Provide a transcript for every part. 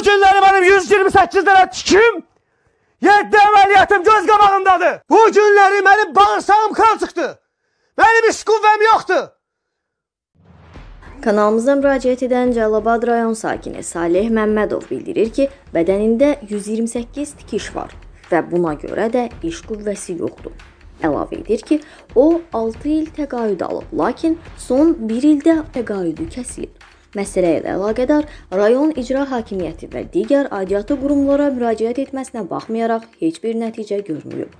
Bu günləri mənim 128 dənə tikim, 7 əməliyyatım göz qabağındadır. Bu günləri mənim bağırsağım qan çıxdı. Mənim iş qüvvəm yoxdur. Kanalımıza müraciət edən Cəlilabad rayon sakini Saleh Məmmədov bildirir ki, bədənində 128 tikiş var və buna görə də iş qüvvəsi yoxdur. Əlavə edir ki, o 6 il təqaüd alıb, lakin son 1 ildə təqaüdü kəsilir. Məsələ ilə əlaqədar rayon icra hakimiyyəti və digər aidiyyatı qurumlara müraciət etməsinə baxmayaraq heç bir nəticə görməyib.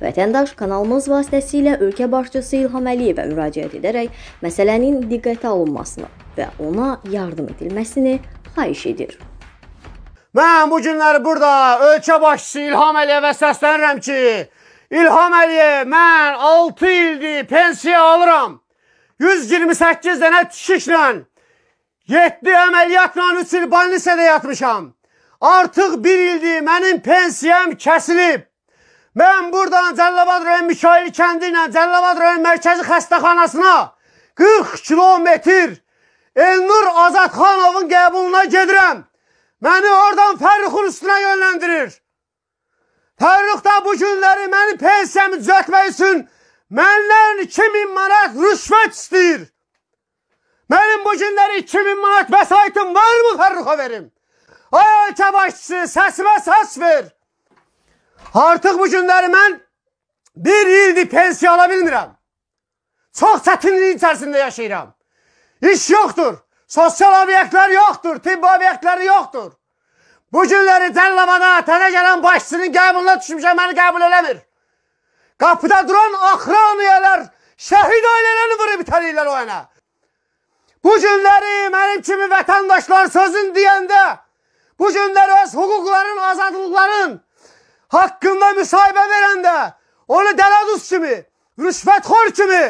Vətəndaş kanalımız vasitəsilə ölkə başçısı İlham Əliyevə müraciət edərək məsələnin diqqətə alınmasını və ona yardım edilməsini xahiş edir. Mən bu günləri burada ölkə başçısı İlham Əliyevə səslənirəm ki, İlham Əliyev, mən 6 ildir pensiya alıram. 128 dənə tişiklə Yetdi əməliyyatla 3 il balnisədə yatmışam. Artıq bir ildir mənim pensiyam kəsilib. Mən buradan Cəllabad rayon Mikail kəndi ilə Cəllabad rayon mərkəzi xəstəxanasına 40 kilometr Elnur Azadxanovun qəbuluna gedirəm. Məni oradan Fərruxun üstünə yönləndirir. Fərrux da bu günləri məni pensiyamı düzəltmək üçün məndən 2000 manat rüşvət istəyir. Benim bu günləri 2000 manat vəsaitim varmı Fərruxa verim? Ay ölkə başçısı səsimə səs ver. Artıq bu günləri ben bir ildir pensiye ala Çok Çox çətinlik içərisində İş yoktur, sosyal obyektlər yoktur, Tibb obyektləri yoktur. Bu günleri Cəllavada atana gələn başçının qəbuluna düşmüşəm, məni qəbul eləmir. Qapıda duran axraniyələr şəhid ailələrini vurub itəliyirlər o ana. Bu günləri mənim kimi vətəndaşlar sözün deyəndə, bu günləri öz hüquqların, azadlıqların haqqında müsahibə verəndə, onu dələduz kimi, rüşvətxor kimi,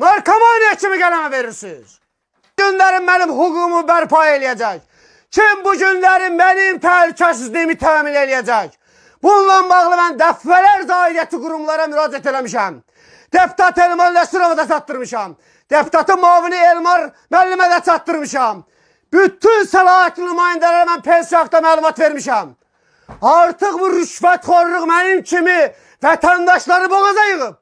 narkomaniya kimi qələmə verirsiniz. Günlərim mənim hüququmu bərpa eləyəcək. Kim bu günləri mənim təhlükəsizliyimi təmin eləyəcək? Bununla bağlı mən dəfələrcə aidiyyəti qurumlara müraciət eləmişəm. Deputat Elman Nəsirova da çatdırmışam deputatın muavini Elmar müəllimə də çatdırmışam. Bütün səlahiyyətli nümayəndələrə mən pensiya haqqında məlumat vermişəm. Artıq bu rüşvətxorluq mənim kimi vətəndaşları boğaza yığıb.